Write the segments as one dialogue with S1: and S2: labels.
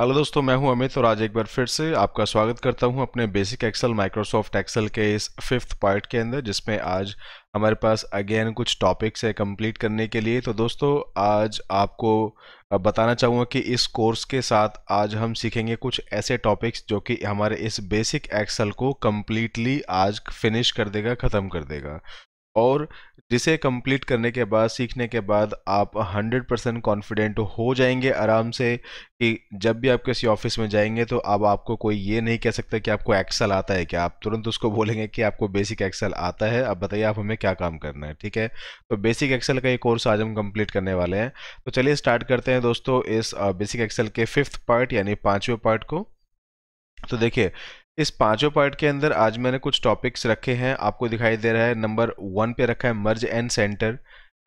S1: hello दोस्तों मैं हूं अमित और आज एक बार फिर से आपका स्वागत करता हूं अपने बेसिक एक्सेल माइक्रोसॉफ्ट एक्सेल के इस फिफ्थ पार्ट के अंदर जिसमें आज हमारे पास अगेन कुछ टॉपिक्स है कंप्लीट करने के लिए तो दोस्तों आज आपको बताना चाहूँगा कि इस कोर्स के साथ आज हम सीखेंगे कुछ ऐसे टॉपिक्स जो कि हमारे इस बेसिक एक्सेल को कम्प्लीटली आज फिनिश कर देगा ख़त्म कर देगा और जिसे कंप्लीट करने के बाद सीखने के बाद आप 100 परसेंट कॉन्फिडेंट हो जाएंगे आराम से कि जब भी आप किसी ऑफिस में जाएंगे तो अब आपको कोई ये नहीं कह सकता कि आपको एक्सेल आता है क्या आप तुरंत उसको बोलेंगे कि आपको बेसिक एक्सेल आता है अब बताइए आप हमें क्या काम करना है ठीक है तो बेसिक एक्सेल का ये कोर्स आज हम कंप्लीट करने वाले हैं तो चलिए स्टार्ट करते हैं दोस्तों इस बेसिक एक्सेल के फिफ्थ पार्ट यानी पाँचवें पार्ट को तो देखिए इस पांचों पार्ट के अंदर आज मैंने कुछ टॉपिक्स रखे हैं आपको दिखाई दे रहा है नंबर वन पे रखा है merge and center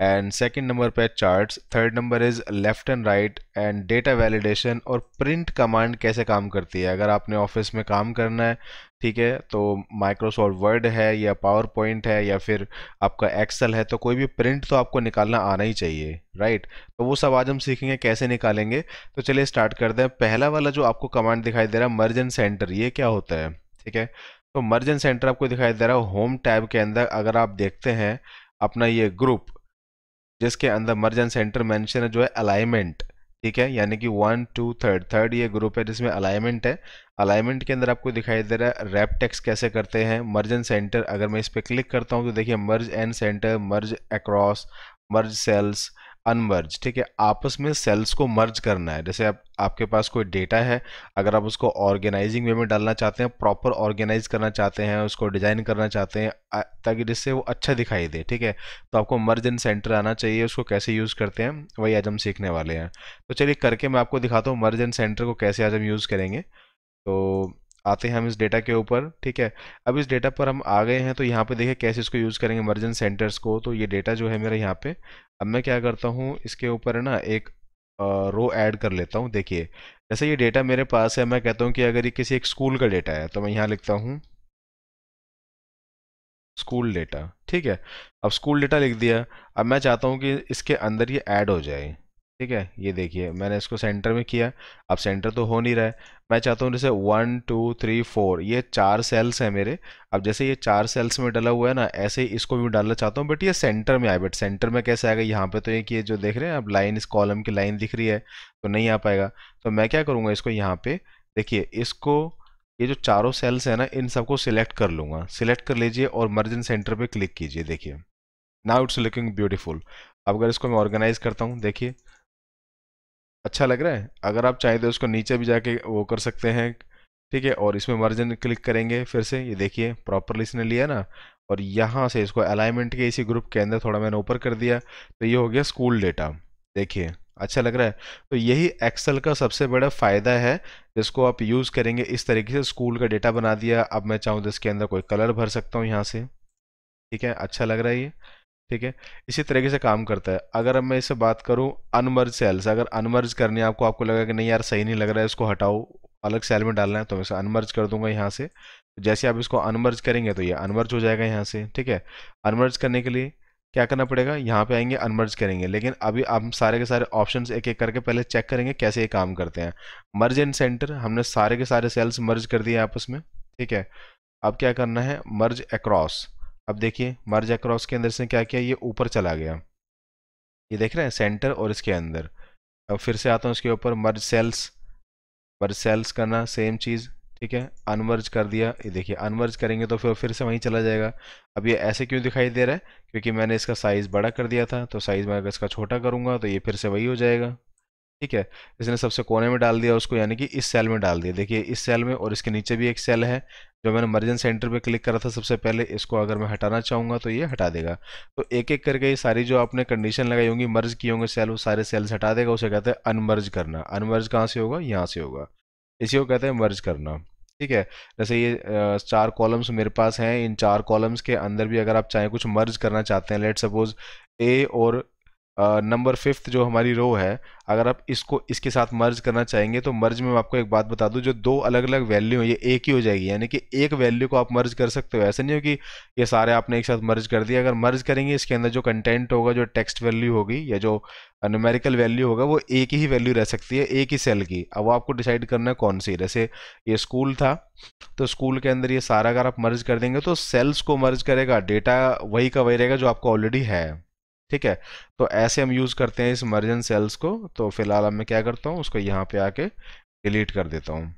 S1: and second number पे charts third number is left and right and data validation और प्रिंट कमांड कैसे काम करती है अगर आपने ऑफिस में काम करना है ठीक है तो माइक्रोसॉफ्ट वर्ड है या पावर पॉइंट है या फिर आपका एक्सेल है तो कोई भी प्रिंट तो आपको निकालना आना ही चाहिए राइट तो वो सब आज हम सीखेंगे कैसे निकालेंगे तो चलिए स्टार्ट करते हैं पहला वाला जो आपको कमांड दिखाई दे रहा है मर्जन सेंटर ये क्या होता है ठीक है तो मर्जन सेंटर आपको दिखाई दे रहा है होम टैब के अंदर अगर आप देखते हैं अपना ये ग्रुप जिसके अंदर मर्जन सेंटर मैंशन है जो है अलाइनमेंट ठीक है यानी कि वन टू थर्ड थर्ड ये ग्रुप है जिसमें अलाइनमेंट है अलाइनमेंट के अंदर आपको दिखाई दे रहा है रैप टेक्स कैसे करते हैं मर्ज एंड सेंटर अगर मैं इस पर क्लिक करता हूँ तो देखिए merge and center merge across merge cells unmerge ठीक है आपस में सेल्स को मर्ज करना है जैसे आप आपके पास कोई डेटा है अगर आप उसको ऑर्गेनाइजिंग वे में डालना चाहते हैं प्रॉपर ऑर्गेनाइज करना चाहते हैं उसको डिजाइन करना चाहते हैं ताकि जिससे वो अच्छा दिखाई दे ठीक है तो आपको मर्ज इन सेंटर आना चाहिए उसको कैसे यूज़ करते हैं वही आज हम सीखने वाले हैं तो चलिए करके मैं आपको दिखाता हूँ मर्ज इन सेंटर को कैसे आज हम यूज़ करेंगे तो आते हैं हम इस डेटा के ऊपर ठीक है अब इस डेटा पर हम आ गए हैं तो यहाँ पे देखिए कैसे इसको यूज़ करेंगे मर्जेंट सेंटर्स को तो ये डेटा जो है मेरा यहाँ पे अब मैं क्या करता हूँ इसके ऊपर है ना एक रो ऐड कर लेता हूँ देखिए जैसे ये डेटा मेरे पास है मैं कहता हूँ कि अगर ये किसी एक स्कूल का डेटा है तो मैं यहाँ लिखता हूँ स्कूल डेटा ठीक है अब स्कूल डेटा लिख दिया अब मैं चाहता हूँ कि इसके अंदर ये ऐड हो जाए ठीक है ये देखिए मैंने इसको सेंटर में किया अब सेंटर तो हो नहीं रहा है मैं चाहता हूँ जैसे वन टू थ्री फोर ये चार सेल्स हैं मेरे अब जैसे ये चार सेल्स में डला हुआ है ना ऐसे ही इसको भी डालना चाहता हूँ बट ये सेंटर में आए बट सेंटर में कैसे आएगा यहाँ पे तो ये कि जो देख रहे हैं अब लाइन इस कॉलम की लाइन दिख रही है तो नहीं आ पाएगा तो मैं क्या करूँगा इसको यहाँ पे देखिए इसको ये जो चारों सेल्स हैं ना इन सबको सिलेक्ट कर लूँगा सिलेक्ट कर लीजिए और मर्जिन सेंटर पर क्लिक कीजिए देखिए नाउ इट्स लुकिंग ब्यूटीफुल अब अगर इसको मैं ऑर्गेनाइज करता हूँ देखिए अच्छा लग रहा है अगर आप चाहें तो उसको नीचे भी जाके वो कर सकते हैं ठीक है और इसमें मर्जन क्लिक करेंगे फिर से ये देखिए प्रॉपरली इसने लिया ना और यहाँ से इसको अलाइनमेंट के इसी ग्रुप के अंदर थोड़ा मैंने ऊपर कर दिया तो ये हो गया स्कूल डेटा देखिए अच्छा लग रहा है तो यही एक्सेल का सबसे बड़ा फ़ायदा है जिसको आप यूज़ करेंगे इस तरीके से स्कूल का डेटा बना दिया अब मैं चाहूँ तो इसके अंदर कोई कलर भर सकता हूँ यहाँ से ठीक है अच्छा लग रहा है ये ठीक है इसी तरीके से काम करता है अगर मैं इससे बात करूँ अनमर्ज सेल्स अगर अनमर्ज करने आपको आपको लगा कि नहीं यार सही नहीं लग रहा है इसको हटाओ अलग सेल में डालना है तो मैं इसे अनमर्ज कर दूंगा यहाँ से जैसे आप इसको अनमर्ज करेंगे तो ये अनमर्ज हो जाएगा यहाँ से ठीक है अनमर्ज करने के लिए क्या करना पड़ेगा यहाँ पे आएंगे अनमर्ज करेंगे लेकिन अभी हम सारे के सारे ऑप्शंस एक एक करके पहले चेक करेंगे कैसे ये काम करते हैं मर्ज इन सेंटर हमने सारे के सारे सेल्स मर्ज कर दिए आपस में ठीक है अब क्या करना है मर्ज अक्रॉस अब देखिए मर्ज अक्रॉस के अंदर से क्या किया ये ऊपर चला गया ये देख रहे हैं सेंटर और इसके अंदर अब फिर से आता हूँ इसके ऊपर मर्ज सेल्स मर्ज सेल्स करना सेम चीज़ ठीक है अनमर्ज कर दिया ये देखिए अनमर्ज करेंगे तो फिर फिर से वहीं चला जाएगा अब ये ऐसे क्यों दिखाई दे रहा है क्योंकि मैंने इसका साइज़ बड़ा कर दिया था तो साइज़ मैं अगर इसका छोटा करूँगा तो ये फिर से वही हो जाएगा ठीक है इसने सबसे कोने में डाल दिया उसको यानी कि इस सेल में डाल दिया देखिए इस सेल में और इसके नीचे भी एक सेल है जो मैंने मर्जन सेंटर पे क्लिक करा था सबसे पहले इसको अगर मैं हटाना चाहूँगा तो ये हटा देगा तो एक एक करके ये सारी जो आपने कंडीशन लगाई होंगी मर्ज की होंगे सेल वो सारे सेल्स हटा देगा उसे कहते हैं अनमर्ज करना अनमर्ज कहाँ से होगा यहाँ से होगा इसी को कहते हैं मर्ज करना ठीक है जैसे ये चार कॉलम्स मेरे पास हैं इन चार कॉलम्स के अंदर भी अगर आप चाहें कुछ मर्ज करना चाहते हैं लेट सपोज ए और नंबर फिफ्थ जो हमारी रो है अगर आप इसको इसके साथ मर्ज करना चाहेंगे तो मर्ज में आपको एक बात बता दूं जो दो अलग अलग वैल्यू है ये एक ही हो जाएगी यानी कि एक वैल्यू को आप मर्ज कर सकते हो ऐसा नहीं हो कि ये सारे आपने एक साथ मर्ज कर दिया अगर मर्ज करेंगे इसके अंदर जो कंटेंट होगा जो टेक्स्ट वैल्यू होगी या जो न्यूमेरिकल वैल्यू होगा वो एक ही वैल्यू रह सकती है एक ही सेल की अब आपको डिसाइड करना है कौन सी जैसे ये स्कूल था तो स्कूल के अंदर ये सारा अगर आप मर्ज कर देंगे तो सेल्स को मर्ज करेगा डेटा वही का वही रहेगा जो आपको ऑलरेडी है ठीक है तो ऐसे हम यूज़ करते हैं इस मर्जन सेल्स को तो फिलहाल अब मैं क्या करता हूँ उसको यहाँ पे आके डिलीट कर देता हूँ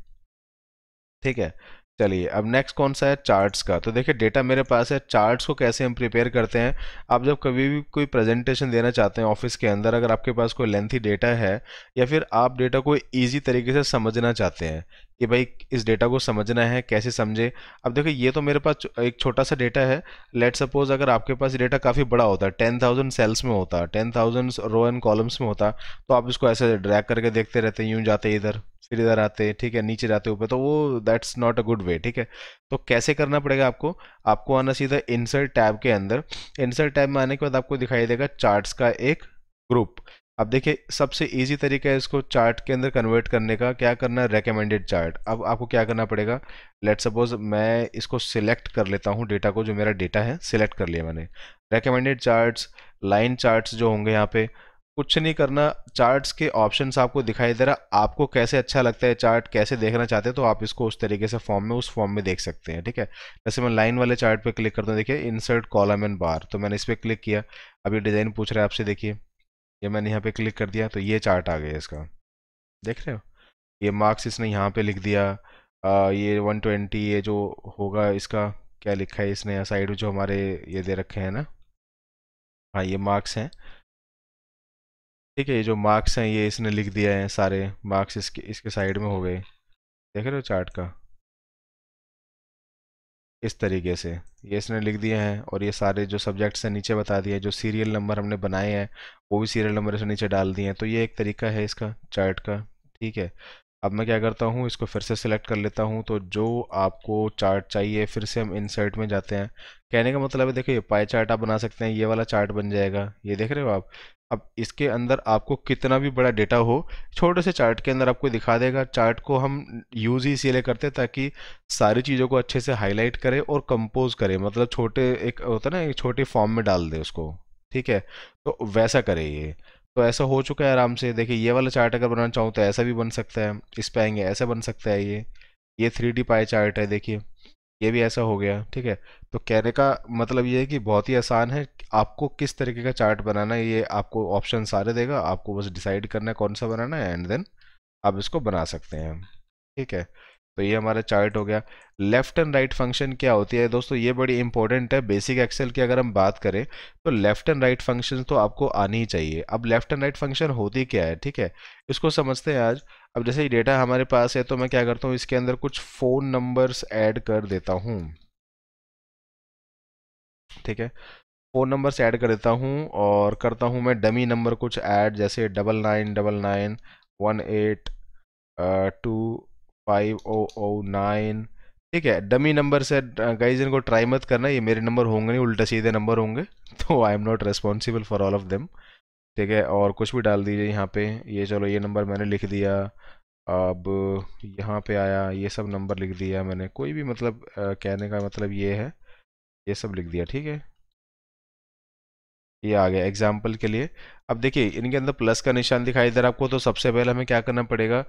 S1: ठीक है चलिए अब नेक्स्ट कौन सा है चार्ट्स का तो देखिए डेटा मेरे पास है चार्ट्स को कैसे हम प्रिपेयर करते हैं आप जब कभी भी कोई प्रेजेंटेशन देना चाहते हैं ऑफिस के अंदर अगर आपके पास कोई लेंथी डेटा है या फिर आप डेटा को ईजी तरीके से समझना चाहते हैं कि भाई इस डेटा को समझना है कैसे समझे अब देखो ये तो मेरे पास एक छोटा सा डेटा है लेट सपोज अगर आपके पास डेटा काफ़ी बड़ा होता है टेन थाउजेंड सेल्स में होता है ten thousand row and columns में होता तो आप इसको ऐसे ड्रैग करके देखते रहते हैं यूँ जाते इधर फिर इधर आते ठीक है नीचे जाते ऊपर तो वो that's not a good way ठीक है तो कैसे करना पड़ेगा आपको आपको आना सीधा इंसर्ट टैब के अंदर इंसर्ट टैब में आने के बाद आपको दिखाई देगा चार्ट्स का एक ग्रुप अब देखिए सबसे इजी तरीका है इसको चार्ट के अंदर कन्वर्ट करने का क्या करना है रेकमेंडेड चार्ट अब आपको क्या करना पड़ेगा लेट सपोज मैं इसको सिलेक्ट कर लेता हूँ डेटा को जो मेरा डेटा है सिलेक्ट कर लिया मैंने रेकमेंडेड चार्ट्स लाइन चार्ट्स जो होंगे यहाँ पे कुछ नहीं करना चार्ट्स के ऑप्शंस आपको दिखाई दे रहा आपको कैसे अच्छा लगता है चार्ट कैसे देखना चाहते हैं तो आप इसको उस तरीके से फॉर्म में उस फॉर्म में देख सकते हैं ठीक है जैसे मैं लाइन वाले चार्ट पे क्लिक करता हूँ देखिए इंसर्ट कॉलम एंड बार तो मैंने इस पर क्लिक किया अब ये डिज़ाइन पूछ रहा है आपसे देखिए ये मैंने यहाँ पर क्लिक कर दिया तो ये चार्ट आ गया इसका देख रहे हो ये मार्क्स इसने यहाँ पर लिख दिया आ, ये वन ये जो होगा इसका क्या लिखा है इसने साइड जो हमारे ये दे रखे हैं ना हाँ ये मार्क्स हैं ठीक है ये जो मार्क्स हैं ये इसने लिख दिया है सारे मार्क्स इसके इसके साइड में हो गए देख रहे हो चार्ट का इस तरीके से ये इसने लिख दिए हैं और ये सारे जो सब्जेक्ट्स हैं नीचे बता दिए जो सीरियल नंबर हमने बनाए हैं वो भी सीरियल नंबर से नीचे डाल दिए हैं तो ये एक तरीका है इसका चार्ट का ठीक है अब मैं क्या करता हूँ इसको फिर से सिलेक्ट कर लेता हूँ तो जो आपको चार्ट चाहिए फिर से हम इंसर्ट में जाते हैं कहने का मतलब है देखो ये पाई चार्ट आप बना सकते हैं ये वाला चार्ट बन जाएगा ये देख रहे हो आप अब इसके अंदर आपको कितना भी बड़ा डेटा हो छोटे से चार्ट के अंदर आपको दिखा देगा चार्ट को हम यूज़ ही इसीलिए करते हैं ताकि सारी चीज़ों को अच्छे से हाईलाइट करें और कंपोज करें मतलब छोटे एक होता है ना एक छोटे फॉर्म में डाल दें उसको ठीक है तो वैसा करें ये तो ऐसा हो चुका है आराम से देखिए ये वाला चार्ट अगर बनाना चाहूँ तो ऐसा भी बन सकता है इस पर आएंगे ऐसा बन सकता है ये ये थ्री डी पाए चार्ट है देखिए ये भी ऐसा हो गया ठीक है तो कहने का मतलब ये है कि बहुत ही आसान है आपको किस तरीके का चार्ट बनाना है ये आपको ऑप्शन सारे देगा आपको बस डिसाइड करना है कौन सा बनाना है एंड देन आप इसको बना सकते हैं ठीक है तो ये हमारा चार्ट हो गया लेफ्ट एंड राइट फंक्शन क्या होती है दोस्तों ये बड़ी इंपॉर्टेंट है बेसिक एक्सेल की अगर हम बात करें तो लेफ्ट एंड राइट फंक्शन तो आपको आनी ही चाहिए अब लेफ्ट एंड राइट फंक्शन होती क्या है ठीक है इसको समझते हैं आज अब जैसे ये डेटा हमारे पास है तो मैं क्या करता हूँ इसके अंदर कुछ फ़ोन नंबर्स ऐड कर देता हूँ ठीक है फ़ोन नंबर्स ऐड कर देता हूँ और करता हूँ मैं डमी नंबर कुछ ऐड जैसे double nine double nine one eight two five O O nine ठीक है डमी नंबर से गाइज uh, इनको ट्राई मत करना ये मेरे नंबर होंगे नहीं उल्टा सीधे नंबर होंगे तो I am not responsible for all of them ठीक है और कुछ भी डाल दीजिए यहाँ पे ये चलो ये नंबर मैंने लिख दिया अब यहाँ पे आया ये सब नंबर लिख दिया मैंने कोई भी मतलब आ, uh, कहने का मतलब ये है ये सब लिख दिया ठीक है ये आ गया एग्जाम्पल के लिए अब देखिए इनके अंदर प्लस का निशान दिखाई दे रहा है आपको तो सबसे पहले हमें क्या करना पड़ेगा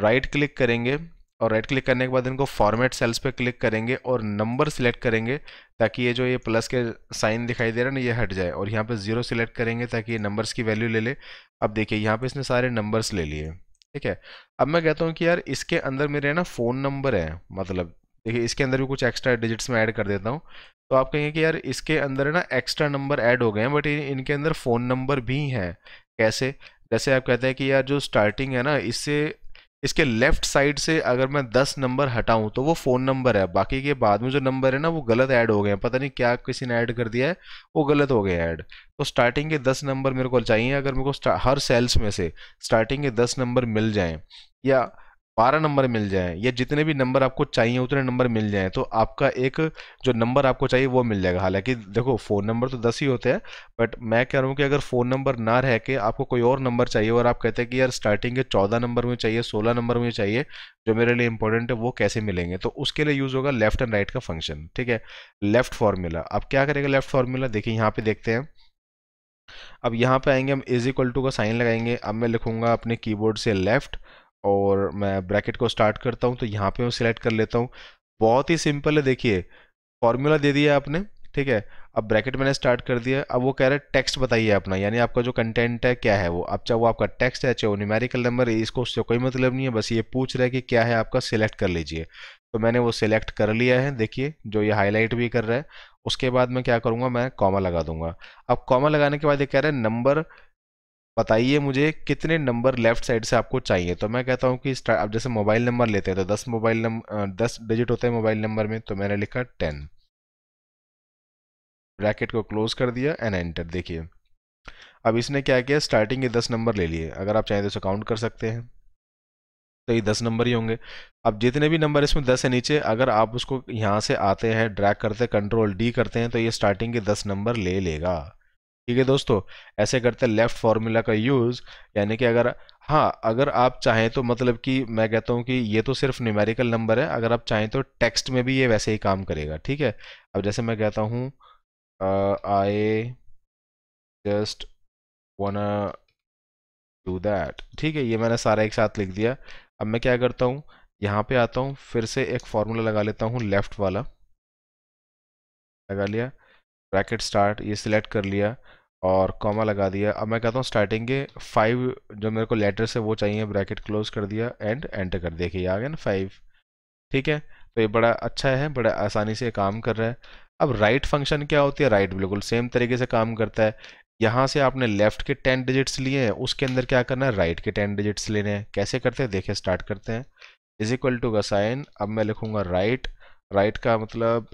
S1: राइट क्लिक करेंगे और राइट क्लिक करने के बाद इनको फॉर्मेट सेल्स पे क्लिक करेंगे और नंबर सिलेक्ट करेंगे ताकि ये जो ये प्लस के साइन दिखाई दे रहा है ना ये हट जाए और यहाँ पे ज़ीरो सिलेक्ट करेंगे ताकि ये नंबर्स की वैल्यू ले ले अब देखिए यहाँ पे इसने सारे नंबर्स ले लिए ठीक है अब मैं कहता हूँ कि यार इसके अंदर मेरे ना फ़ोन नंबर है मतलब देखिए इसके अंदर भी कुछ एक्स्ट्रा डिजिट्स में ऐड कर देता हूँ तो आप कहेंगे कि यार इसके अंदर ना एक्स्ट्रा नंबर ऐड हो गए हैं बट इनके अंदर फ़ोन नंबर भी हैं कैसे जैसे आप कहते हैं कि यार जो स्टार्टिंग है ना इससे इसके लेफ्ट साइड से अगर मैं दस नंबर हटाऊं तो वो फ़ोन नंबर है बाकी के बाद में जो नंबर है ना वो गलत ऐड हो गए हैं पता नहीं क्या किसी ने ऐड कर दिया है वो गलत हो गया ऐड तो स्टार्टिंग के दस नंबर मेरे को चाहिए अगर मेरे को हर सेल्स में से स्टार्टिंग के दस नंबर मिल जाएं या बारह नंबर मिल जाए या जितने भी नंबर आपको चाहिए उतने नंबर मिल जाए तो आपका एक जो नंबर आपको चाहिए वो मिल जाएगा हालांकि देखो फ़ोन नंबर तो दस ही होते हैं बट मैं कह रहा हूँ कि अगर फ़ोन नंबर ना रह के आपको कोई और नंबर चाहिए और आप कहते हैं कि यार स्टार्टिंग के चौदह नंबर में चाहिए सोलह नंबर में चाहिए जो मेरे लिए इंपॉर्टेंट है वो कैसे मिलेंगे तो उसके लिए यूज़ होगा लेफ्ट एंड राइट का फंक्शन ठीक है लेफ्ट फार्मूला आप क्या करेगा लेफ्ट फार्मूला देखिए यहाँ पे देखते हैं अब यहाँ पे आएंगे हम इज इक्वल टू का साइन लगाएंगे अब मैं लिखूंगा अपने कीबोर्ड से लेफ्ट और मैं ब्रैकेट को स्टार्ट करता हूँ तो यहाँ पे मैं सिलेक्ट कर लेता हूँ बहुत ही सिंपल है देखिए फॉर्मूला दे दिया आपने ठीक है अब ब्रैकेट मैंने स्टार्ट कर दिया अब वो कह रहा है टेक्स्ट बताइए अपना यानी आपका जो कंटेंट है क्या है वो अब चाहे वो आपका टेक्स्ट है चाहे वो न्यूमेरिकल नंबर है इसको उससे कोई मतलब नहीं है बस ये पूछ रहा है कि क्या है आपका सिलेक्ट कर लीजिए तो मैंने वो सिलेक्ट कर लिया है देखिए जो ये हाईलाइट भी कर रहा है उसके बाद मैं क्या करूँगा मैं कॉमा लगा दूंगा अब कॉमा लगाने के बाद ये कह रहा है नंबर बताइए मुझे कितने नंबर लेफ्ट साइड से आपको चाहिए तो मैं कहता हूँ कि आप जैसे मोबाइल नंबर लेते हैं तो दस मोबाइल नंबर दस डिजिट होते हैं मोबाइल नंबर में तो मैंने लिखा टेन ब्रैकेट को क्लोज कर दिया एंड एंटर देखिए अब इसने क्या किया स्टार्टिंग के दस नंबर ले लिए अगर आप चाहें तो इसे काउंट कर सकते हैं तो ये दस नंबर ही होंगे अब जितने भी नंबर इसमें दस है नीचे अगर आप उसको यहाँ से आते हैं ड्रैग करते कंट्रोल डी करते हैं तो ये स्टार्टिंग के दस नंबर ले लेगा ठीक है दोस्तों ऐसे करते हैं लेफ़्ट फार्मूला का यूज़ यानी कि अगर हाँ अगर आप चाहें तो मतलब कि मैं कहता हूँ कि ये तो सिर्फ न्यूमेरिकल नंबर है अगर आप चाहें तो टेक्स्ट में भी ये वैसे ही काम करेगा ठीक है अब जैसे मैं कहता हूँ I just want do that ठीक है ये मैंने सारा एक साथ लिख दिया अब मैं क्या करता हूँ यहाँ पे आता हूँ फिर से एक फार्मूला लगा लेता हूँ लेफ़्ट वाला लगा लिया ब्रैकेट स्टार्ट ये सिलेक्ट कर लिया और कॉमा लगा दिया अब मैं कहता हूँ स्टार्टिंग के फाइव जो मेरे को लेटर्स है वो चाहिए ब्रैकेट क्लोज कर दिया एंड एंटर कर दिया कि आ गया ना फाइव ठीक है तो ये बड़ा अच्छा है बड़ा आसानी से काम कर रहा है अब राइट फंक्शन क्या होती है राइट बिल्कुल सेम तरीके से काम करता है यहाँ से आपने लेफ्ट के टेन डिजिट्स लिए हैं उसके अंदर क्या करना है राइट के टेन डिजिट्स लेने हैं कैसे करते हैं देखें स्टार्ट करते हैं इज इक्वल टू का साइन अब मैं लिखूँगा राइट राइट का मतलब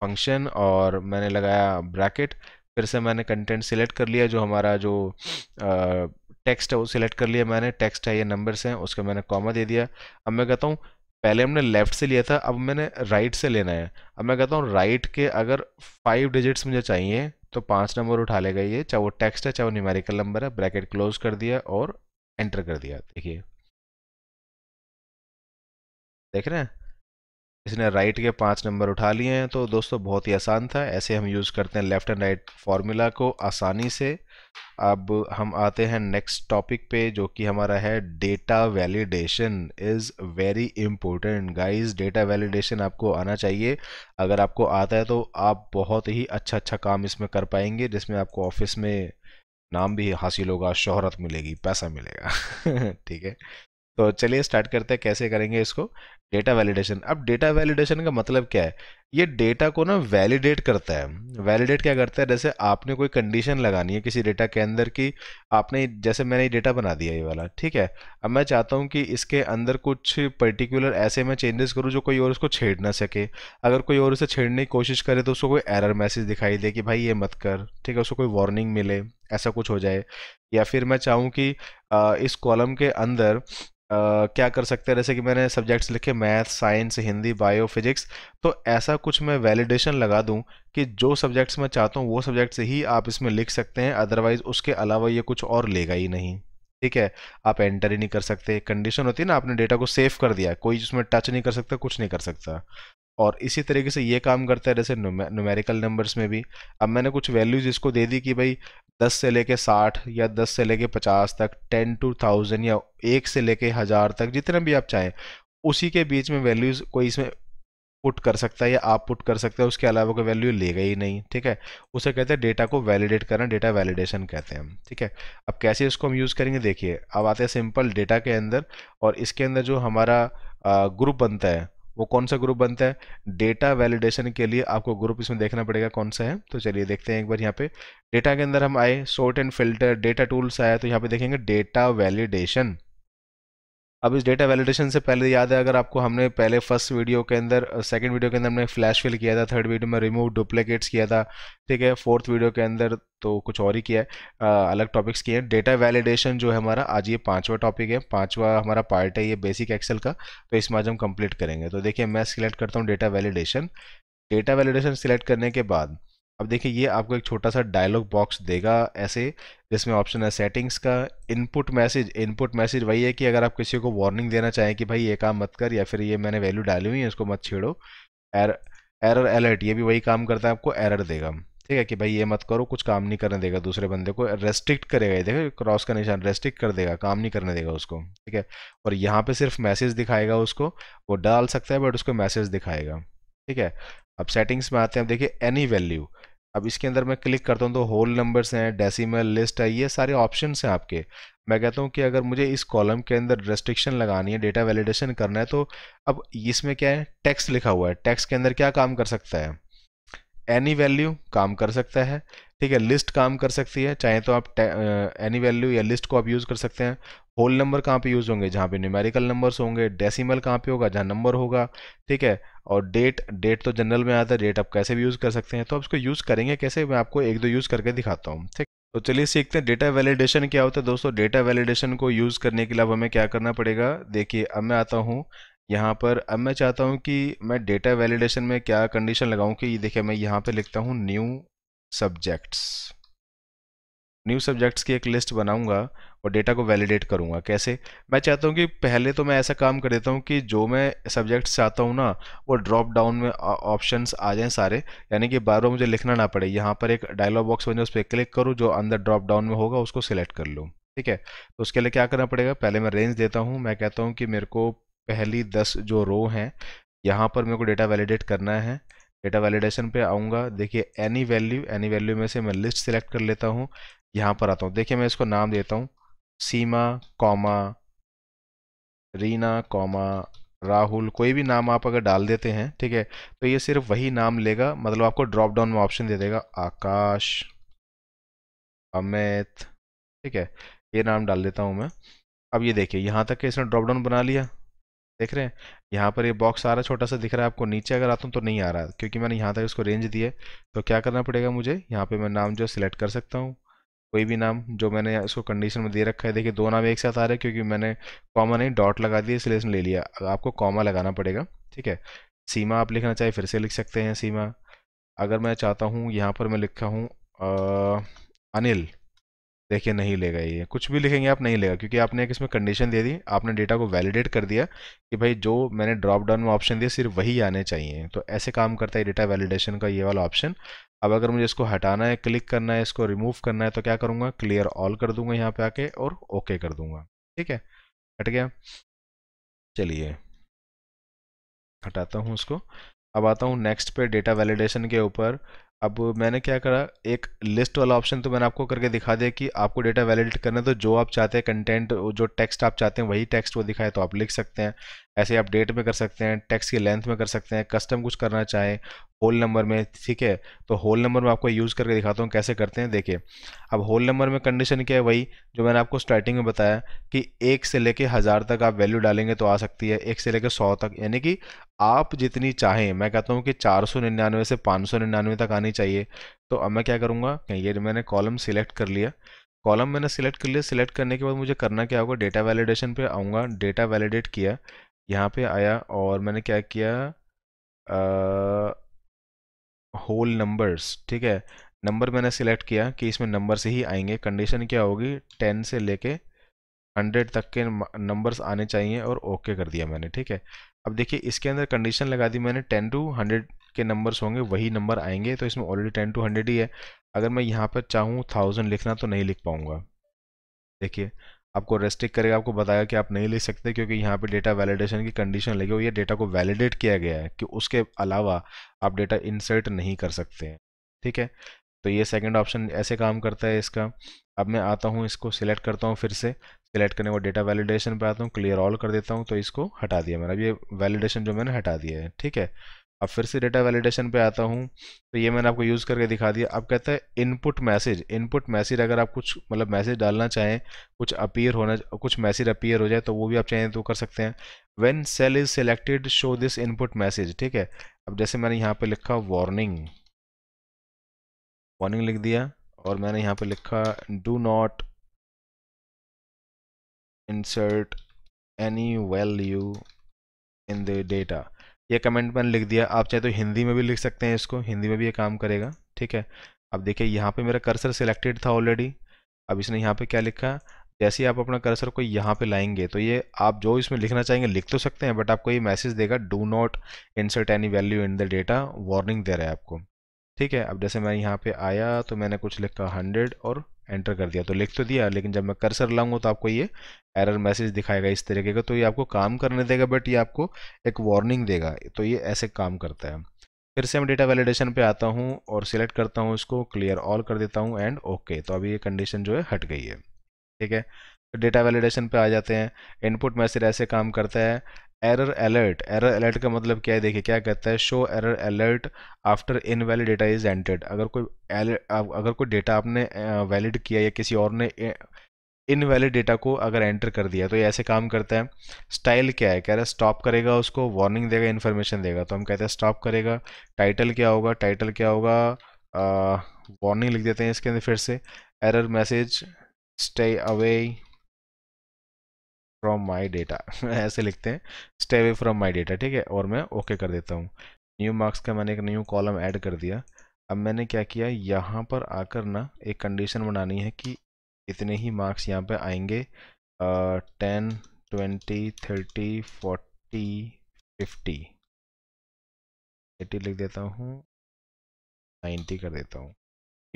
S1: फंक्शन और मैंने लगाया ब्रैकेट फिर से मैंने कंटेंट सिलेक्ट कर लिया जो हमारा जो टेक्स्ट है वो सिलेक्ट कर लिया मैंने टेक्स्ट है ये नंबर्स हैं उसका मैंने कॉमा दे दिया अब मैं कहता हूँ पहले हमने लेफ़्ट से लिया था अब मैंने राइट से लेना है अब मैं कहता हूँ राइट के अगर फाइव डिजिट्स मुझे चाहिए तो पाँच नंबर उठा लेगा ये चाहे वो टेक्स्ट है चाहे वो न्यूमेरिकल नंबर है ब्रैकेट क्लोज कर दिया और एंटर कर दिया देखिए देख रहे हैं इसने राइट के पाँच नंबर उठा लिए हैं तो दोस्तों बहुत ही आसान था ऐसे हम यूज़ करते हैं लेफ़्ट एंड राइट फार्मूला को आसानी से अब हम आते हैं नेक्स्ट टॉपिक पे जो कि हमारा है data validation is very important guys data validation आपको आना चाहिए अगर आपको आता है तो आप बहुत ही अच्छा अच्छा काम इसमें कर पाएंगे जिसमें आपको ऑफिस में नाम भी हासिल होगा शोहरत मिलेगी पैसा मिलेगा ठीक है तो चलिए स्टार्ट करते हैं कैसे करेंगे इसको डेटा वैलिडेशन अब डेटा वैलिडेशन का मतलब क्या है ये डेटा को ना वैलिडेट करता है वैलिडेट क्या करता है जैसे आपने कोई कंडीशन लगानी है किसी डेटा के अंदर की आपने जैसे मैंने ये डेटा बना दिया ये वाला ठीक है अब मैं चाहता हूँ कि इसके अंदर कुछ पर्टिकुलर ऐसे मैं चेंजेस करूँ जो कोई और उसको छेड़ ना सके अगर कोई और उसे छेड़ने की कोशिश करे तो उसको कोई एरर मैसेज दिखाई दे कि भाई ये मत कर ठीक है उसको कोई वार्निंग मिले ऐसा कुछ हो जाए या फिर मैं चाहूँ कि इस कॉलम के अंदर Uh, क्या कर सकते हैं जैसे कि मैंने सब्जेक्ट्स लिखे math science Hindi bio physics तो ऐसा कुछ मैं वैलिडेशन लगा दूं कि जो सब्जेक्ट्स मैं चाहता हूँ वो सब्जेक्ट्स ही आप इसमें लिख सकते हैं अदरवाइज़ उसके अलावा ये कुछ और लेगा ही नहीं ठीक है आप एंटर ही नहीं कर सकते कंडीशन होती है ना आपने डेटा को सेव कर दिया कोई उसमें टच नहीं कर सकता कुछ नहीं कर सकता और इसी तरीके से ये काम करता है जैसे नुमेरिकल नंबर्स में भी अब मैंने कुछ वैल्यूज़ इसको दे दी कि भाई दस से लेके साठ या दस से लेके पचास तक टेन टू थाउजेंड या एक से लेके हज़ार तक जितना भी आप चाहें उसी के बीच में वैल्यूज कोई इसमें पुट कर सकता है या आप पुट कर सकते हैं उसके अलावा कोई वैल्यू लेगा ही नहीं ठीक है उसे कहते हैं डेटा को वैलिडेट करना डेटा वैलिडेशन कहते हैं हम ठीक है अब कैसे इसको हम यूज़ करेंगे देखिए अब आते हैं सिंपल डेटा के अंदर और इसके अंदर जो हमारा ग्रुप बनता है वो कौन सा ग्रुप बनता है डेटा वैलिडेशन के लिए आपको ग्रुप इसमें देखना पड़ेगा कौन सा है तो चलिए देखते हैं एक बार यहाँ पे डेटा के अंदर हम आए sort and filter data tools आया तो यहाँ पे देखेंगे डेटा वैलिडेशन अब इस डेटा वैलिडेशन से पहले याद है अगर आपको हमने पहले फर्स्ट वीडियो के अंदर सेकंड वीडियो के अंदर हमने फ्लैश फिल किया था थर्ड वीडियो में रिमूव डुप्लीकेट्स किया था ठीक है फोर्थ वीडियो के अंदर तो कुछ और ही किया है अलग टॉपिक्स किए हैं डेटा वैलिडेशन जो है हमारा आज ये पांचवा टॉपिक है पांचवा हमारा पार्ट है ये बेसिक एक्सेल का तो इसमें आज हम कंप्लीट करेंगे तो देखिए मैं सिलेक्ट करता हूँ data validation data validation select करने के बाद अब देखिए ये आपको एक छोटा सा डायलॉग बॉक्स देगा ऐसे जिसमें ऑप्शन है सेटिंग्स का इनपुट मैसेज इनपुट मैसेज वही है कि अगर आप किसी को वार्निंग देना चाहें कि भाई ये काम मत कर या फिर ये मैंने वैल्यू डाली हुई है इसको मत छेड़ो एर, एरर अलर्ट ये भी वही काम करता है आपको एरर देगा ठीक है कि भाई ये मत करो कुछ काम नहीं करने देगा दूसरे बंदे को रेस्ट्रिक्ट करेगा ये देखो क्रॉस का निशान रेस्ट्रिक्ट कर देगा काम नहीं करने देगा उसको ठीक है और यहाँ पे सिर्फ मैसेज दिखाएगा उसको वो डाल सकता है बट उसको मैसेज दिखाएगा ठीक है अब सेटिंग्स में आते हैं देखिए एनी वैल्यू अब इसके अंदर मैं क्लिक करता हूँ तो होल नंबर्स हैं डेसिमल लिस्ट है ये सारे ऑप्शन हैं आपके मैं कहता हूँ कि अगर मुझे इस कॉलम के अंदर रेस्ट्रिक्शन लगानी है डेटा वैलिडेशन करना है तो अब इसमें क्या है टेक्स्ट लिखा हुआ है टैक्स के अंदर क्या काम कर सकता है एनी वैल्यू काम कर सकता है ठीक है लिस्ट काम कर सकती है चाहे तो आप एनी वैल्यू या लिस्ट को आप यूज़ कर सकते हैं होल नंबर कहाँ पे यूज़ होंगे जहाँ पे न्यूमेरिकल नंबर्स होंगे डेसिमल कहाँ पे होगा जहाँ नंबर होगा ठीक है और डेट डेट तो जनरल में आता है डेट आप कैसे भी यूज़ कर सकते हैं तो आप इसको यूज़ करेंगे कैसे मैं आपको एक दो यूज़ करके दिखाता हूँ ठीक तो चलिए सीखते हैं डेटा वैलिडेशन क्या होता है दोस्तों डेटा वैलिडेशन को यूज़ करने के लिए अब हमें क्या करना पड़ेगा देखिए अब मैं आता हूँ यहाँ पर अब मैं चाहता हूँ कि मैं डेटा वैलिडेशन में क्या कंडीशन लगाऊँ कि देखिए मैं यहाँ पर लिखता हूँ न्यू सब्जेक्ट्स न्यू सब्जेक्ट्स की एक लिस्ट बनाऊंगा और डेटा को वैलिडेट करूंगा कैसे मैं चाहता हूं कि पहले तो मैं ऐसा काम कर देता हूं कि जो मैं सब्जेक्ट्स चाहता हूं ना वो ड्रॉप डाउन में ऑप्शंस आ जाएं सारे यानी कि बार बार मुझे लिखना ना पड़े यहां पर एक डायलॉग बॉक्स जाए उस पर क्लिक करूँ जो अंदर ड्रॉप डाउन में होगा उसको सिलेक्ट कर लूँ ठीक है तो उसके लिए क्या करना पड़ेगा पहले मैं रेंज देता हूँ मैं कहता हूँ कि मेरे को पहली दस जो रो हैं यहाँ पर मेरे को डेटा वैलिडेट करना है डेटा वैलिडेशन पे आऊँगा देखिए एनी वैल्यू एनी वैल्यू में से मैं लिस्ट सेलेक्ट कर लेता हूँ यहाँ पर आता हूँ देखिए मैं इसको नाम देता हूँ सीमा कॉमा रीना कॉमा राहुल कोई भी नाम आप अगर डाल देते हैं ठीक है तो ये सिर्फ वही नाम लेगा मतलब आपको ड्रॉप डाउन में ऑप्शन दे देगा आकाश अमित ठीक है ये नाम डाल देता हूँ मैं अब ये देखिए यहाँ तक इसने ड्रॉप डाउन बना लिया देख रहे हैं यहाँ पर ये बॉक्स आ रहा है छोटा सा दिख रहा है आपको नीचे अगर आता हूँ तो नहीं आ रहा है क्योंकि मैंने यहाँ तक इसको रेंज दी है तो क्या करना पड़ेगा मुझे यहाँ पे मैं नाम जो सिलेक्ट कर सकता हूँ कोई भी नाम जो मैंने उसको कंडीशन में दे रखा है देखिए दो नाम एक साथ आ रहे हैं क्योंकि मैंने कॉमा नहीं डॉट लगा दिया इसलिए इसने ले लिया आपको कॉमा लगाना पड़ेगा ठीक है सीमा आप लिखना चाहे फिर से लिख सकते हैं सीमा अगर मैं चाहता हूँ यहाँ पर मैं लिखा हूँ अनिल देखिए नहीं लेगा ये कुछ भी लिखेंगे आप नहीं लेगा क्योंकि आपने एक इसमें कंडीशन दे दी आपने डेटा को वैलिडेट कर दिया कि भाई जो मैंने ड्रॉप डाउन में ऑप्शन दिया सिर्फ वही आने चाहिए तो ऐसे काम करता है डेटा वैलिडेशन का ये वाला ऑप्शन अब अगर मुझे इसको हटाना है क्लिक करना है इसको रिमूव करना है तो क्या करूँगा क्लियर ऑल कर दूंगा यहाँ पे आके और ओके कर दूंगा ठीक है हट गया चलिए हटाता हूँ उसको अब आता हूँ नेक्स्ट पे डेटा वैलिडेशन के ऊपर अब मैंने क्या करा एक लिस्ट वाला ऑप्शन तो मैंने आपको करके दिखा दिया कि आपको डेटा वैलिडेट करना है तो जो आप चाहते हैं कंटेंट जो टेक्स्ट आप चाहते हैं वही टेक्स्ट वो दिखाए तो आप लिख सकते हैं ऐसे आप डेट में कर सकते हैं टैक्स की लेंथ में कर सकते हैं कस्टम कुछ करना चाहें होल नंबर में ठीक है तो होल नंबर में आपको यूज़ करके दिखाता हूँ कैसे करते हैं देखिए अब होल नंबर में कंडीशन क्या है वही जो मैंने आपको स्टार्टिंग में बताया कि एक से लेके हज़ार तक आप वैल्यू डालेंगे तो आ सकती है एक से लेके सौ तक यानी कि आप जितनी चाहें मैं कहता हूँ कि चार सौ निन्यानवे से पाँच सौ निन्यानवे तक आनी चाहिए तो अब मैं क्या करूँगा ये मैंने कॉलम सिलेक्ट कर लिया कॉलम मैंने सिलेक्ट कर लिया सिलेक्ट करने के बाद मुझे करना क्या होगा डेटा वैलिडेशन पर आऊँगा डेटा वैलिडेट किया यहाँ पे आया और मैंने क्या किया होल नंबर्स ठीक है नंबर मैंने सिलेक्ट किया कि इसमें नंबर से ही आएंगे कंडीशन क्या होगी टेन से लेके हंड्रेड तक के नंबर्स आने चाहिए और ओके कर दिया मैंने ठीक है अब देखिए इसके अंदर कंडीशन लगा दी मैंने टेन टू हंड्रेड के नंबर्स होंगे वही नंबर आएंगे तो इसमें ऑलरेडी टेन टू हंड्रेड ही है अगर मैं यहाँ पर चाहूँ थाउजेंड लिखना तो नहीं लिख पाऊँगा देखिए आपको रेस्ट्रिक करेगा आपको बताएगा कि आप नहीं ले सकते क्योंकि यहाँ पे डेटा वैलिडेशन की कंडीशन लगी हुई है डेटा को वैलिडेट किया गया है कि उसके अलावा आप डेटा इंसर्ट नहीं कर सकते हैं ठीक है तो ये सेकंड ऑप्शन ऐसे काम करता है इसका अब मैं आता हूँ इसको सिलेक्ट करता हूँ फिर से सिलेक्ट करने को डेटा वैलिडेशन पर आता हूँ क्लियर ऑल कर देता हूँ तो इसको हटा दिया मैंने अब ये वैलिडेशन जो मैंने हटा दिया है ठीक है अब फिर से डेटा वैलिडेशन पे आता हूँ तो ये मैंने आपको यूज़ करके दिखा दिया अब कहता है इनपुट मैसेज इनपुट मैसेज अगर आप कुछ मतलब मैसेज डालना चाहें कुछ अपीयर होना कुछ मैसेज अपीयर हो जाए तो वो भी आप चाहें तो कर सकते हैं when cell is selected show this input message ठीक है अब जैसे मैंने यहाँ पर लिखा वार्निंग वार्निंग लिख दिया और मैंने यहाँ पर लिखा do not insert any value in the data ये कमेंट मैंने लिख दिया आप चाहे तो हिंदी में भी लिख सकते हैं इसको हिंदी में भी ये काम करेगा ठीक है अब देखिए यहाँ पे मेरा कर्सर सिलेक्टेड था ऑलरेडी अब इसने यहाँ पे क्या लिखा जैसे आप अपना कर्सर को यहाँ पे लाएंगे तो ये आप जो इसमें लिखना चाहेंगे लिख तो सकते हैं बट आपको ये मैसेज देगा do not insert any value in the data warning दे रहा है आपको ठीक है अब जैसे मैं यहाँ पे आया तो मैंने कुछ लिखा हंड्रेड और एंटर कर दिया तो लिख तो दिया लेकिन जब मैं कर्सर लाऊंगा तो आपको ये एरर मैसेज दिखाएगा इस तरीके का तो ये आपको काम करने देगा बट ये आपको एक वार्निंग देगा तो ये ऐसे काम करता है फिर से मैं डेटा वैलिडेशन पे आता हूँ और सिलेक्ट करता हूँ इसको क्लियर ऑल कर देता हूँ एंड ओके तो अभी ये कंडीशन जो है हट गई है ठीक है डेटा तो वैलिडेशन पे आ जाते हैं इनपुट मैसेज ऐसे काम करता है एरर अलर्ट एरर अलर्ट का मतलब क्या है देखिए क्या कहता है show error alert after invalid data is entered अगर कोई अगर कोई डेटा आपने वैलिड किया या किसी और ने इनवैलिड डेटा को अगर एंटर कर दिया तो ये ऐसे काम करता है स्टाइल क्या है कह रहा है स्टॉप करेगा उसको वार्निंग देगा इन्फॉर्मेशन देगा तो हम कहते हैं स्टॉप करेगा टाइटल क्या होगा टाइटल क्या होगा वार्निंग लिख देते हैं इसके अंदर फिर से error message stay away from my data ऐसे लिखते हैं stay away from my data ठीक है और मैं ओके okay कर देता हूँ न्यू मार्क्स का मैंने एक न्यू कॉलम ऐड कर दिया अब मैंने क्या किया यहाँ पर आकर ना एक कंडीशन बनानी है कि इतने ही मार्क्स यहाँ पे आएंगे ten twenty thirty forty fifty eighty लिख देता हूँ नाइन्टी कर देता हूँ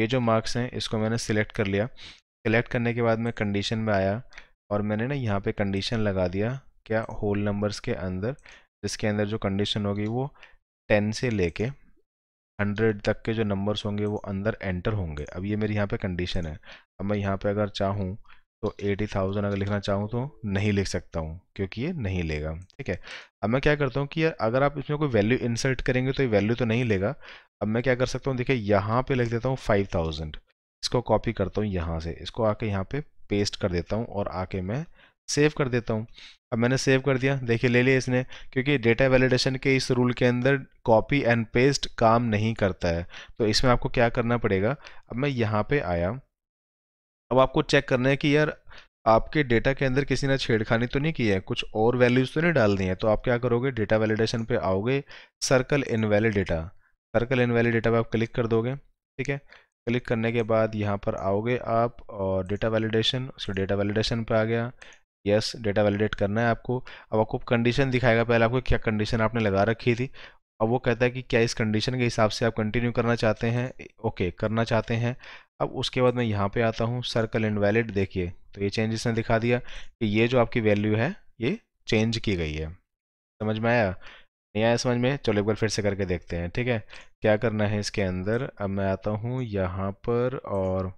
S1: ये जो मार्क्स हैं इसको मैंने सिलेक्ट कर लिया सिलेक्ट करने के बाद मैं कंडीशन में आया और मैंने ना यहाँ पे कंडीशन लगा दिया क्या होल नंबर्स के अंदर जिसके अंदर जो कंडीशन होगी वो टेन से लेके हंड्रेड तक के जो नंबर्स होंगे वो अंदर एंटर होंगे अब ये मेरी यहाँ पे कंडीशन है अब मैं यहाँ पे अगर चाहूँ तो एटी थाउजेंड अगर लिखना चाहूँ तो नहीं लिख सकता हूँ क्योंकि ये नहीं लेगा ठीक है अब मैं क्या करता हूँ कि अगर आप इसमें कोई वैल्यू इंसर्ट करेंगे तो ये वैल्यू तो नहीं लेगा अब मैं क्या कर सकता हूँ देखिए यहाँ पर लिख देता हूँ फाइव थाउजेंड इसको कॉपी करता हूँ यहाँ से इसको आके यहाँ पे पेस्ट कर देता हूँ और आके मैं सेव कर देता हूँ अब मैंने सेव कर दिया देखिए ले लिया इसने क्योंकि डेटा वैलिडेशन के इस रूल के अंदर कॉपी एंड पेस्ट काम नहीं करता है तो इसमें आपको क्या करना पड़ेगा अब मैं यहाँ पे आया अब आपको चेक करना है कि यार आपके डेटा के अंदर किसी ने छेड़खानी तो नहीं की है कुछ और वैल्यूज़ तो नहीं डाल दी है तो आप क्या करोगे डेटा वैलिडेशन पे आओगे circle invalid data circle invalid data पर आप क्लिक कर दोगे ठीक है क्लिक करने के बाद यहाँ पर आओगे आप और डेटा वैलिडेशन उसके डेटा वैलिडेशन पर आ गया यस डेटा वैलिडेट करना है आपको अब आपको कंडीशन दिखाएगा पहले आपको क्या कंडीशन आपने लगा रखी थी अब वो कहता है कि क्या इस कंडीशन के हिसाब से आप कंटिन्यू करना चाहते हैं ओके करना चाहते हैं अब उसके बाद मैं यहाँ पे आता हूँ सर्कल एंड वैलिड देखिए तो ये चेंज इसने दिखा दिया कि ये जो आपकी वैल्यू है ये चेंज की गई है समझ में आया नहीं आया समझ में चलो एक बार फिर से करके देखते हैं ठीक है क्या करना है इसके अंदर अब मैं आता हूँ यहाँ पर और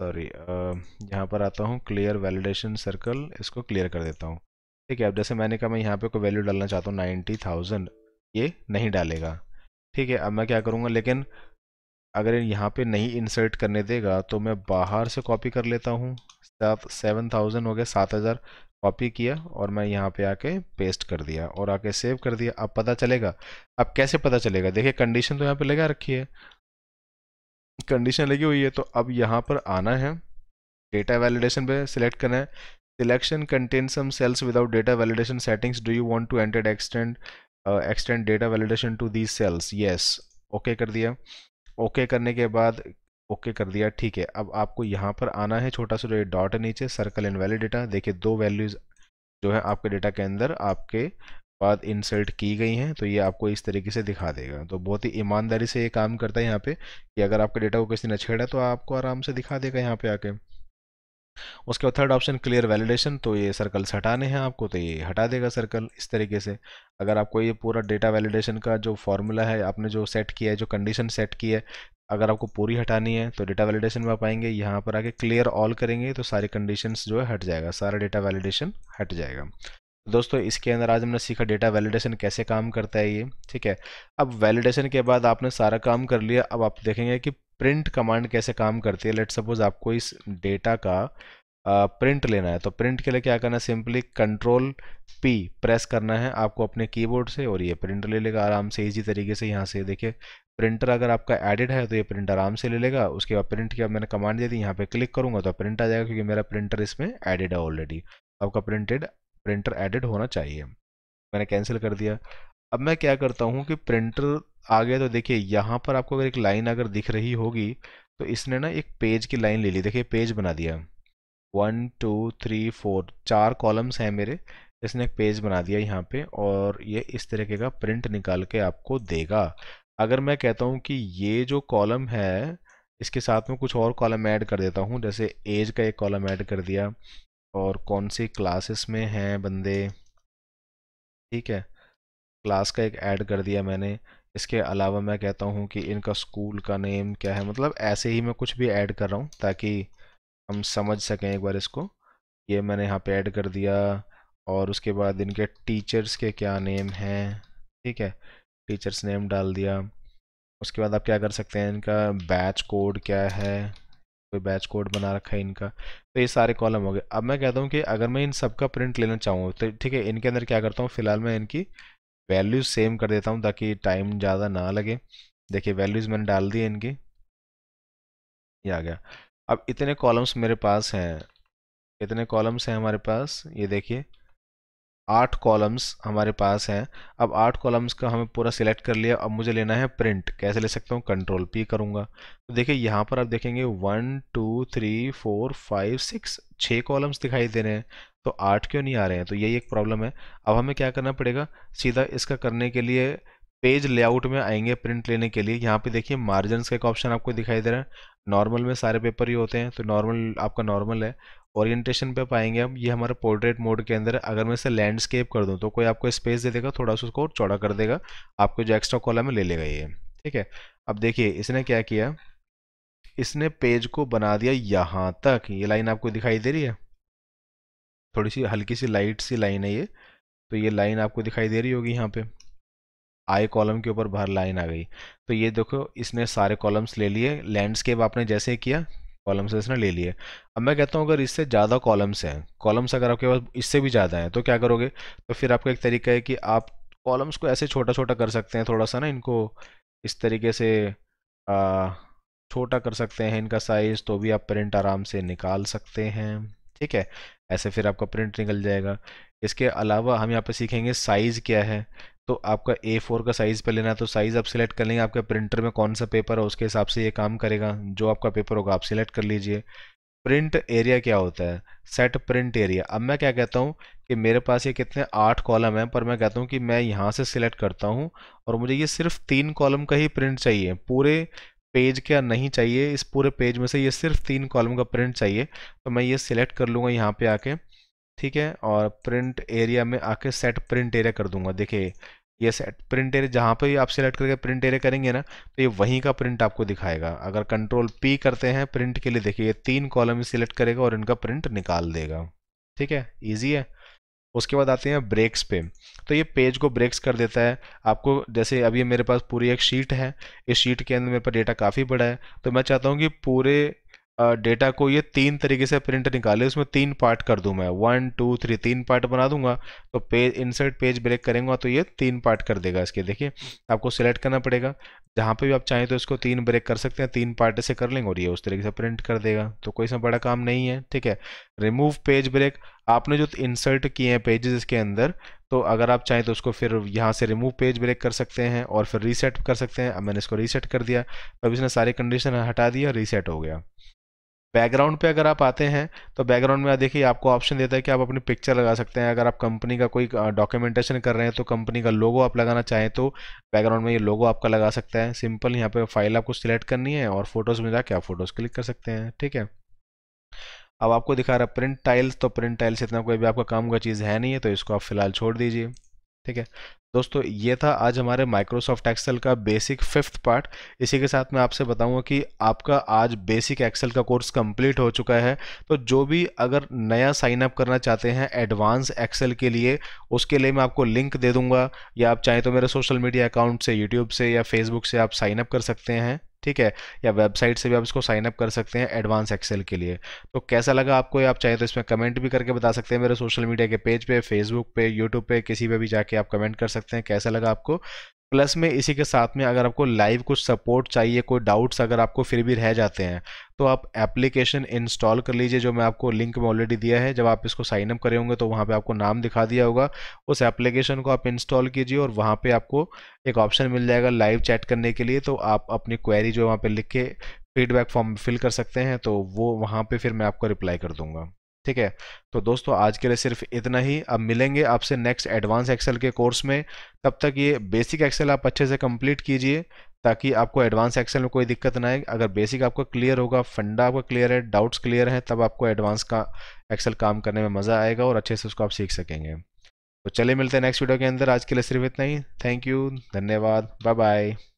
S1: सॉरी यहाँ पर आता हूँ क्लियर वैलिडेशन सर्कल इसको क्लियर कर देता हूँ ठीक है अब जैसे मैंने कहा मैं यहाँ पे कोई वैल्यू डालना चाहता हूँ नाइन्टी थाउजेंड ये नहीं डालेगा ठीक है अब मैं क्या करूँगा लेकिन अगर यहाँ पे नहीं इंसर्ट करने देगा तो मैं बाहर से कॉपी कर लेता हूँ सात सेवन थाउजेंड हो गया सात हज़ार कॉपी किया और मैं यहाँ पे आके पेस्ट कर दिया और आके सेव कर दिया अब पता चलेगा अब कैसे पता चलेगा देखिए कंडीशन तो यहाँ पे लगा रखी है कंडीशन लगी हुई है तो अब यहाँ पर आना है डेटा वैलिडेशन पे सिलेक्ट करना है selection contain some cells without data validation settings do you want to enter extend extend data validation to these cells yes okay कर दिया ओके okay करने के बाद ओके कर दिया ठीक है अब आपको यहाँ पर आना है छोटा सा जो डॉट है नीचे सर्कल इन वैलिड डेटा देखिए दो वैल्यूज़ जो है आपके डेटा के अंदर आपके बाद इंसर्ट की गई हैं तो ये आपको इस तरीके से दिखा देगा तो बहुत ही ईमानदारी से ये काम करता है यहाँ पे कि अगर आपके डेटा को किसी ने छेड़ा तो आपको आराम से दिखा देगा यहाँ पे आके उसके बाद थर्ड ऑप्शन क्लियर वैलिडेशन तो ये सर्कल्स हटाने हैं आपको तो ये हटा देगा सर्कल इस तरीके से अगर आपको ये पूरा डेटा वैलिडेशन का जो फॉर्मूला है आपने जो सेट किया है जो कंडीशन सेट की है अगर आपको पूरी हटानी है तो डेटा वैलिडेशन में आप आएंगे यहाँ पर आके क्लियर ऑल करेंगे तो सारी कंडीशंस जो है हट जाएगा सारा डेटा वैलिडेशन हट जाएगा दोस्तों इसके अंदर आज हमने सीखा डेटा वैलिडेशन कैसे काम करता है ये ठीक है अब वैलिडेशन के बाद आपने सारा काम कर लिया अब आप देखेंगे कि प्रिंट कमांड कैसे काम करती है लेट सपोज आपको इस डेटा का प्रिंट लेना है तो प्रिंट के लिए क्या करना है सिंपली कंट्रोल पी प्रेस करना है आपको अपने कीबोर्ड से और ये प्रिंट ले लेगा आराम से इजी तरीके से यहाँ से देखिए प्रिंटर अगर आपका एडिड है तो ये प्रिंट आराम से ले लेगा उसके बाद प्रिंट की अब मैंने कमांड दे दी यहाँ पे क्लिक करूँगा तो प्रिंट आ जाएगा क्योंकि मेरा प्रिंटर इसमें एडिड है ऑलरेडी आपका प्रिंटेड प्रिंटर एडिड होना चाहिए मैंने कैंसिल कर दिया अब मैं क्या करता हूँ कि प्रिंटर आ गया तो देखिए यहाँ पर आपको अगर एक लाइन अगर दिख रही होगी तो इसने ना एक पेज की लाइन ले ली देखिए पेज बना दिया वन टू थ्री फोर चार कॉलम्स हैं मेरे इसने एक पेज बना दिया यहाँ पे और ये इस तरीके का प्रिंट निकाल के आपको देगा अगर मैं कहता हूँ कि ये जो कॉलम है इसके साथ में कुछ और कॉलम ऐड कर देता हूँ जैसे एज का एक कॉलम ऐड कर दिया और कौन सी क्लासेस में हैं बंदे ठीक है क्लास का एक ऐड कर दिया मैंने इसके अलावा मैं कहता हूँ कि इनका स्कूल का नेम क्या है मतलब ऐसे ही मैं कुछ भी ऐड कर रहा हूँ ताकि हम समझ सकें एक बार इसको ये मैंने यहाँ पे ऐड कर दिया और उसके बाद इनके टीचर्स के क्या नेम हैं ठीक है टीचर्स नेम डाल दिया उसके बाद आप क्या कर सकते हैं इनका बैच कोड क्या है कोई बैच कोड बना रखा है इनका तो ये सारे कॉलम हो गए अब मैं कहता हूँ कि अगर मैं इन सब का प्रिंट लेना चाहूँ तो ठीक है इनके अंदर क्या करता हूँ फिलहाल मैं इनकी वैल्यूज सेम कर देता हूँ ताकि टाइम ज़्यादा ना लगे देखिए वैल्यूज़ मैंने डाल दी इनकी ये आ गया अब इतने कॉलम्स मेरे पास हैं इतने कॉलम्स हैं हमारे पास ये देखिए आठ कॉलम्स हमारे पास हैं अब आठ कॉलम्स का हमें पूरा सिलेक्ट कर लिया अब मुझे लेना है प्रिंट कैसे ले सकता हूँ कंट्रोल पी करूँगा तो देखिए यहाँ पर आप देखेंगे one two three four five six छः कॉलम्स दिखाई दे रहे हैं तो आठ क्यों नहीं आ रहे हैं तो यही एक प्रॉब्लम है अब हमें क्या करना पड़ेगा सीधा इसका करने के लिए पेज लेआउट में आएंगे प्रिंट लेने के लिए यहाँ पे देखिए मार्जिन का एक ऑप्शन आपको दिखाई दे रहा है नॉर्मल में सारे पेपर ही होते हैं तो नॉर्मल आपका नॉर्मल है ओरिएंटेशन पे पाएंगे हम ये हमारा पोर्ट्रेट मोड के अंदर अगर मैं इसे लैंडस्केप कर दूं तो कोई आपको स्पेस दे देगा थोड़ा सा उसको चौड़ा कर देगा आपको जो एक्स्ट्रा कॉलम में ले लेगा ये ठीक है अब देखिए इसने क्या किया इसने पेज को बना दिया यहाँ तक ये लाइन आपको दिखाई दे रही है थोड़ी सी हल्की सी लाइट सी लाइन है ये तो ये लाइन आपको दिखाई दे रही होगी यहाँ पे आई कॉलम के ऊपर बाहर लाइन आ गई तो ये देखो इसने सारे कॉलम्स ले लिए लैंडस्केप आपने जैसे किया कॉलम्स इसने ले लिए अब मैं कहता हूँ अगर इससे ज़्यादा कॉलम्स हैं कॉलम्स अगर आपके पास इससे भी ज़्यादा हैं तो क्या करोगे तो फिर आपका एक तरीका है कि आप कॉलम्स को ऐसे छोटा छोटा कर सकते हैं थोड़ा सा ना इनको इस तरीके से आ, छोटा कर सकते हैं इनका साइज़ तो भी आप प्रिंट आराम से निकाल सकते हैं ठीक है ऐसे फिर आपका प्रिंट निकल जाएगा इसके अलावा हम यहाँ पर सीखेंगे साइज़ क्या है तो आपका ए फोर का साइज़ पे लेना है तो साइज़ आप सिलेक्ट कर लेंगे आपके प्रिंटर में कौन सा पेपर है उसके हिसाब से ये काम करेगा जो आपका पेपर होगा आप सिलेक्ट कर लीजिए प्रिंट एरिया क्या होता है सेट प्रिंट एरिया अब मैं क्या कहता हूँ कि मेरे पास ये कितने आठ कॉलम हैं पर मैं कहता हूँ कि मैं यहाँ से सिलेक्ट करता हूँ और मुझे ये सिर्फ तीन कॉलम का ही प्रिंट चाहिए पूरे पेज क्या नहीं चाहिए इस पूरे पेज में से ये सिर्फ तीन कॉलम का प्रिंट चाहिए तो मैं ये सिलेक्ट कर लूँगा यहाँ पे आके ठीक है और प्रिंट एरिया में आके सेट प्रिंट एरिया कर दूंगा देखिए ये सेट प्रिंट एरिया जहाँ पर आप सिलेक्ट करके प्रिंट एरिया करेंगे ना तो ये वहीं का प्रिंट आपको दिखाएगा अगर कंट्रोल पी करते हैं प्रिंट के लिए देखिए ये तीन कॉलम ही सिलेक्ट करेगा और इनका प्रिंट निकाल देगा ठीक है ईजी है उसके बाद आते हैं ब्रेक्स पे तो ये पेज को ब्रेक्स कर देता है आपको जैसे अभी मेरे पास पूरी एक शीट है इस शीट के अंदर मेरे पास डेटा काफ़ी बड़ा है तो मैं चाहता हूँ कि पूरे डेटा को ये तीन तरीके से प्रिंट निकाले उसमें तीन पार्ट कर दूं मैं वन टू थ्री तीन पार्ट बना दूंगा तो पेज इंसर्ट पेज ब्रेक करेंगे तो ये तीन पार्ट कर देगा इसके देखिए आपको सेलेक्ट करना पड़ेगा जहाँ पे भी आप चाहें तो इसको तीन ब्रेक कर सकते हैं तीन पार्ट से कर लेंगे और ये उस तरीके से प्रिंट कर देगा तो कोई सा बड़ा काम नहीं है ठीक है रिमूव पेज ब्रेक आपने जो इंसर्ट किए हैं पेजेस इसके अंदर तो अगर आप चाहें तो उसको फिर यहाँ से रिमूव पेज ब्रेक कर सकते हैं और फिर रीसेट कर सकते हैं अब मैंने इसको रीसेट कर दिया अब इसने सारी कंडीशन हटा दिया रीसेट हो गया बैकग्राउंड पे अगर आप आते हैं तो बैकग्राउंड में आप देखिए आपको ऑप्शन देता है कि आप अपनी पिक्चर लगा सकते हैं अगर आप कंपनी का कोई डॉक्यूमेंटेशन कर रहे हैं तो कंपनी का लोगो आप लगाना चाहें तो बैकग्राउंड में ये लोगो आपका लगा सकता है सिंपल यहाँ पे फाइल आपको सिलेक्ट करनी है और फोटोज़ में जाके आप फोटोज़ क्लिक कर सकते हैं ठीक है अब आपको दिखा रहा है प्रिंट टाइल्स तो प्रिंट टाइल्स इतना कोई भी आपका काम का चीज़ है नहीं है तो इसको आप फिलहाल छोड़ दीजिए ठीक है दोस्तों ये था आज हमारे माइक्रोसॉफ्ट एक्सेल का बेसिक फिफ्थ पार्ट इसी के साथ मैं आपसे बताऊंगा कि आपका आज बेसिक एक्सेल का कोर्स कंप्लीट हो चुका है तो जो भी अगर नया साइन अप करना चाहते हैं एडवांस एक्सेल के लिए उसके लिए मैं आपको लिंक दे दूंगा या आप चाहें तो मेरे सोशल मीडिया अकाउंट से यूट्यूब से या फेसबुक से आप साइनअप कर सकते हैं ठीक है या वेबसाइट से भी आप इसको साइन अप कर सकते हैं एडवांस एक्सेल के लिए तो कैसा लगा आपको आप चाहे तो इसमें कमेंट भी करके बता सकते हैं मेरे सोशल मीडिया के पेज पे फेसबुक पे यूट्यूब पे किसी पे भी जाके आप कमेंट कर सकते हैं कैसा लगा आपको प्लस में इसी के साथ में अगर आपको लाइव कुछ सपोर्ट चाहिए कोई डाउट्स अगर आपको फिर भी रह जाते हैं तो आप एप्लीकेशन इंस्टॉल कर लीजिए जो मैं आपको लिंक में ऑलरेडी दिया है जब आप इसको साइन अप करे होंगे तो वहाँ पे आपको नाम दिखा दिया होगा उस एप्लीकेशन को आप इंस्टॉल कीजिए और वहाँ पर आपको एक ऑप्शन मिल जाएगा लाइव चैट करने के लिए तो आप अपनी क्वेरी जो वहाँ पर लिख के फीडबैक फॉर्म फिल कर सकते हैं तो वो वहाँ पर फिर मैं आपको रिप्लाई कर दूँगा ठीक है तो दोस्तों आज के लिए सिर्फ इतना ही अब मिलेंगे आपसे नेक्स्ट एडवांस एक्सेल के कोर्स में तब तक ये बेसिक एक्सेल आप अच्छे से कंप्लीट कीजिए ताकि आपको एडवांस एक्सेल में कोई दिक्कत ना आए अगर बेसिक आपको क्लियर होगा फंडा आपका क्लियर है डाउट्स क्लियर हैं तब आपको एडवांस का एक्सेल काम करने में मज़ा आएगा और अच्छे से उसको आप सीख सकेंगे तो चले मिलते हैं नेक्स्ट वीडियो के अंदर आज के लिए सिर्फ इतना ही थैंक यू धन्यवाद बाय बाय